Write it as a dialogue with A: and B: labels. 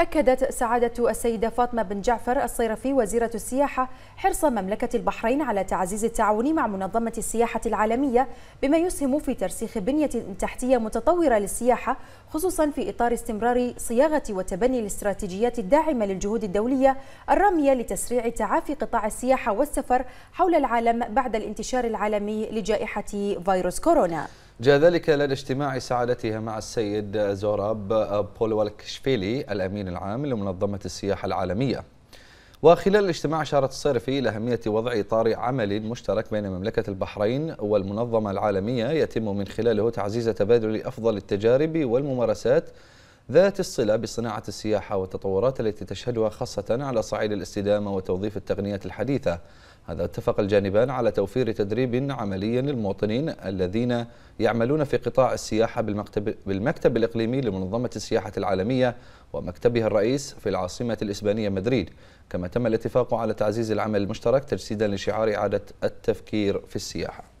A: أكدت سعادة السيدة فاطمة بن جعفر الصيرفي وزيرة السياحة حرص مملكة البحرين على تعزيز التعاون مع منظمة السياحة العالمية بما يسهم في ترسيخ بنية تحتية متطورة للسياحة خصوصا في إطار استمرار صياغة وتبني الاستراتيجيات الداعمة للجهود الدولية الرامية لتسريع تعافي قطاع السياحة والسفر حول العالم بعد الانتشار العالمي لجائحة فيروس كورونا
B: جاء ذلك لدى اجتماع سعادتها مع السيد زوراب بولوالكشفيلي الأمين العام لمنظمة السياحة العالمية وخلال الاجتماع أشارت الصرفي إلى أهمية وضع إطار عمل مشترك بين مملكة البحرين والمنظمة العالمية يتم من خلاله تعزيز تبادل أفضل التجارب والممارسات ذات الصلة بصناعة السياحة والتطورات التي تشهدها خاصة على صعيد الاستدامة وتوظيف التقنيات الحديثة هذا اتفق الجانبان على توفير تدريب عملي للمواطنين الذين يعملون في قطاع السياحة بالمكتب, بالمكتب الإقليمي لمنظمة السياحة العالمية ومكتبها الرئيس في العاصمة الإسبانية مدريد كما تم الاتفاق على تعزيز العمل المشترك تجسيدا لشعار إعادة التفكير في السياحة